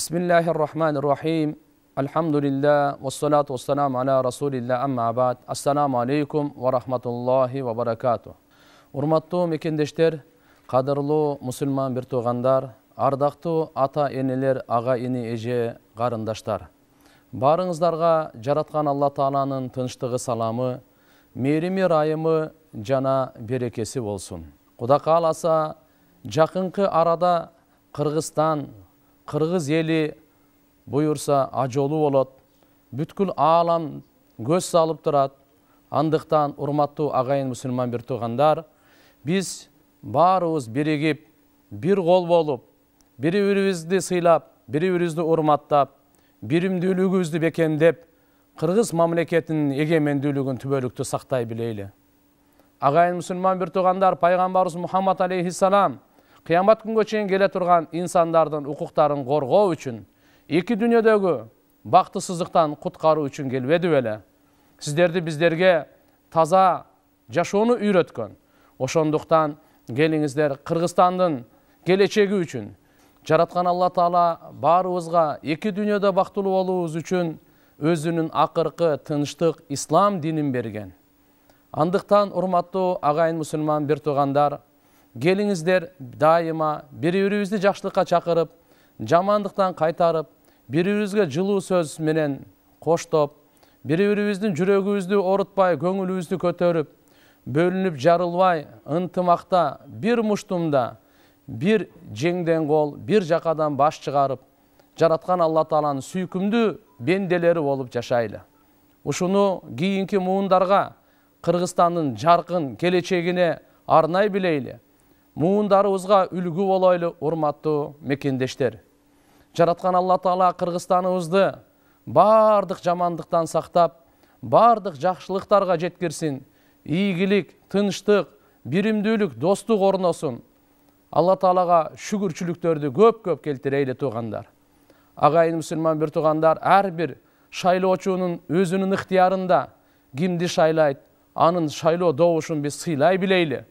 بسم الله الرحمن الرحيم الحمد لله والصلاة والسلام على رسول الله أما بعد السلام عليكم ورحمة Урматтуу мекендештер, қадырлуу мусулман бир туугандар, ардактуу ата энелер, ага ини эже, карындаштар. Баарыңыздарга жараткан Алла Тааланын тынчтыгы саламы, мээрими ырайымы жана берекеси болсун. Куда кааласа, жакынкы арада Кыргызстан, қырғыз елі бұйырса ажолу болот бүткіл аалам көз салып турат андықтан урматтуу ағайын мұсылман бір туғандар біз баарыбыз бірігіп бір қол болып бірі бірімізді сыйлап бири бірімізді урматтап биримдүүлүгүбүздү бекемдеп кыргыз мамлекетинин эгемендүүлүгүн түбөлүктүү сақтай сақтай ағайын мусулман бір туугандар пайгамбарыбыз мухаммад алейхисалам кыямат күнгө чейин келе турган инсандардын укуктарын коргоо үчүн эки дүйнөдөгү бактысыздыктан куткаруу үчүн келбеди беле сиздерди биздерге таза жашоону үйрөткөн ошондуктан келиңиздер кыргызстандын келечеги үчүн жараткан алла таала баарыбызга эки дүйнөдө бактылуу болуубуз үчүн өзүнүн акыркы тынчтык ислам динин берген андыктан урматтуу агайын мусулман бир туугандар келіңіздер дайыма бірі-бірімізді жақшылыққа шақырып жамандықтан қайтарып бірі-бірімізге жылу сөз менен қоштоп жүрегі жүрегімізді орытпай көңілімізді көтеріп бөлініп жарылбай ынтымақта бір мұштымда бір жеңден қол бір жақадан баш шығарып жаратқан алла тағаланын сүйкімді бенделері болып жашайлы ушуну кийинки муундарга кыргызстандын жарқын келечегине арнай білейлі ұзға үлгі болайлы урматтуу мекендештер жараткан алла таала кыргызстаныбызды бардық жамандықтан сақтап бардық жақшылықтарға жеткирсин ийгилик тынчтык биримдүүлүк достук орносун алла таалага шүгүрчүлүктөрдү көп көп келтирейли туугандар агайын мусулман бир туугандар ар бир шайлоочунун өзүнүн ыктыярында кимди шайлайт анын шайлоо добушун биз сыйлай билейли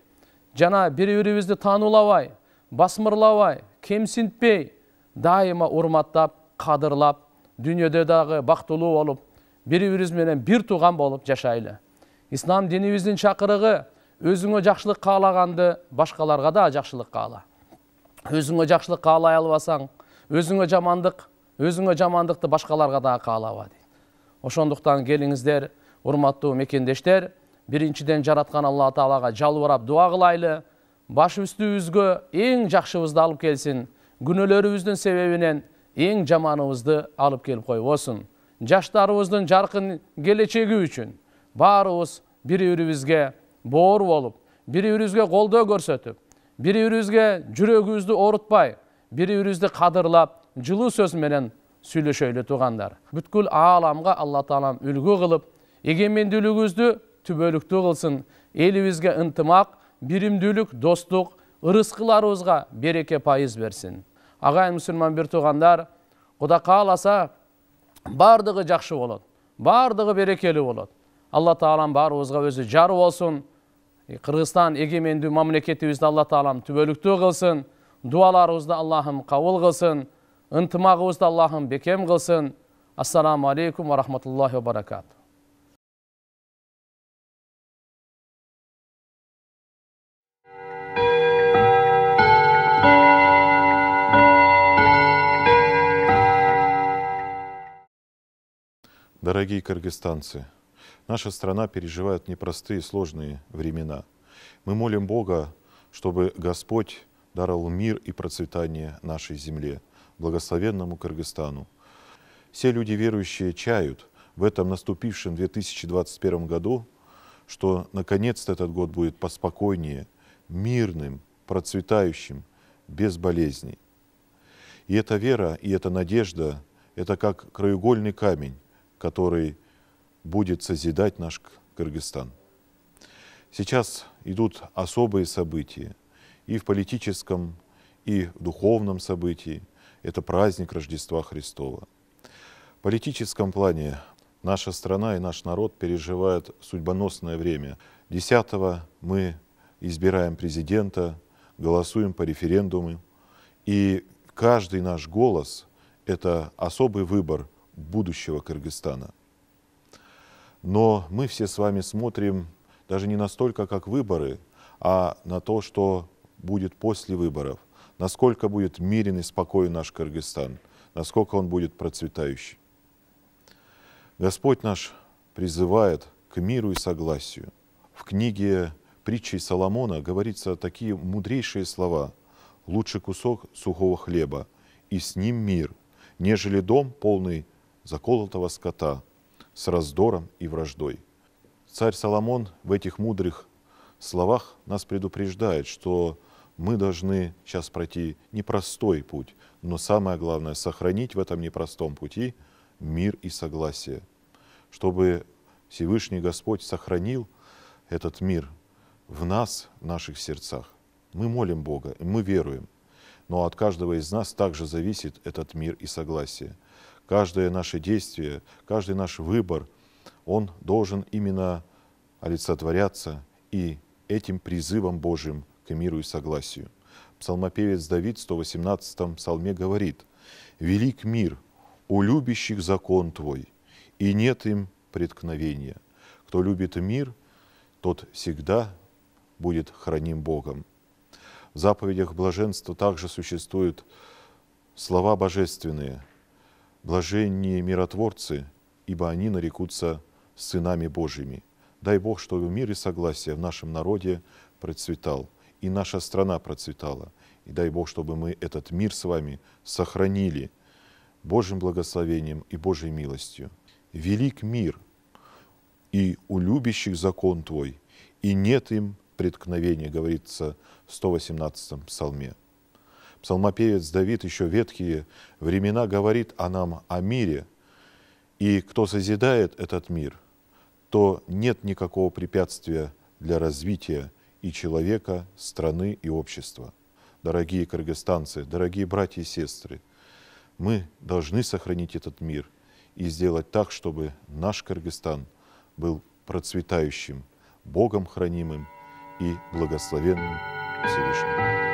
жана бири бирибизди таанулабай басмырлабай кемсинтпей дайыма урматтап кадырлап дүйнөдө дагы бактылуу болуп бири бирибиз менен бир тууган болуп жашайлы ислам динибиздин чакырыгы өзүңө жакшылык каалаганды башкаларга да жакшылык каала өзүңө жакшылык каалай албасаң өзүңө жамандык өзүңө жамандыкты башкаларга дагы каалаба дейт ошондуктан келиңиздер урматтуу мекендештер биринчиден жаратқан алла таалага жалбырап дуа кылайлы баш үстүбүзгө эң жакшыбызды алып келсин күнөөлөрүбүздүн себебінен эң жаманыбызды алып келип койбосун жаштарыбыздын жаркын келечеги үчүн баарыбыз бири бирибизге боор болуп бири бирибизге колдоо көрсөтүп бири бирибизге жүрөгүбүздү оорутпай бири бирибизди кадырлап жылуу сөз менен сүйлөшөлү туугандар бүткүл ааламга алла таалам үлгү кылып эгемендүүлүгүбүздү түбөлүктүү кылсын элибизге ынтымак биримдүүлүк достук ырыскыларыбызга береке пайыз берсин агайын мусулман бир туугандар куда кааласа баардыгы жакшы болот баардыгы берекелүү болот алла таалам баарыбызга өзү жар болсун кыргызстан эгемендүү мамлекетибизди алла таалам түбөлүктүү кылсын дубаларыбызды аллахым кабыл кылсын ынтымагыбызды аллахым бекем кылсын ассаламу алейкум ва рахматуллахи ва баракату Дорогие кыргызстанцы, наша страна переживает непростые сложные времена. Мы молим Бога, чтобы Господь даровал мир и процветание нашей земле, благословенному Кыргызстану. Все люди верующие чают в этом наступившем 2021 году, что наконец-то этот год будет поспокойнее, мирным, процветающим – без болезней. И эта вера, и эта надежда – это как краеугольный камень, который будет созидать наш Кыргызстан. Сейчас идут особые события и в политическом, и в духовном событии. Это праздник Рождества Христова. В политическом плане наша страна и наш народ переживают судьбоносное время. 10 мы избираем президента, голосуем по референдуму. И каждый наш голос – это особый выбор будущего Кыргызстана. Но мы все с вами смотрим даже не настолько, как выборы, а на то, что будет после выборов, насколько будет мирен и спокоен наш Кыргызстан, насколько он будет процветающий. Господь наш призывает к миру и согласию. В книге притчей Соломона говорится такие мудрейшие слова. «Лучше кусок сухого хлеба, и с ним мир, нежели дом, полный заколотого скота, с раздором и враждой». Царь Соломон в этих мудрых словах нас предупреждает, что мы должны сейчас пройти непростой путь, но самое главное – сохранить в этом непростом пути мир и согласие, чтобы Всевышний Господь сохранил этот мир в нас, в наших сердцах. Мы молим Бога, мы веруем. Но от каждого из нас также зависит этот мир и согласие. Каждое наше действие, каждый наш выбор, он должен именно олицетворяться и этим призывом Божьим к миру и согласию. Псалмопевец Давид в 118-м псалме говорит, «Велик мир у любящих закон Твой, и нет им преткновения. Кто любит мир, тот всегда будет храним Богом. В заповедях блаженства также существуют слова божественные «блаженние миротворцы, ибо они нарекутся сынами Божьими». Дай Бог, чтобы мир и согласие в нашем народе процветал, и наша страна процветала. И дай Бог, чтобы мы этот мир с вами сохранили Божьим благословением и Божьей милостью. Велик мир, и у любящих закон Твой, и нет им преткновения говорится в 118-м псалме. Псалмопевец Давид еще ветхие времена говорит о нам, о мире. И кто созидает этот мир, то нет никакого препятствия для развития и человека, страны и общества. Дорогие кыргызстанцы, дорогие братья и сестры, мы должны сохранить этот мир и сделать так, чтобы наш Кыргызстан был процветающим, Богом хранимым и благословенным Всевышним.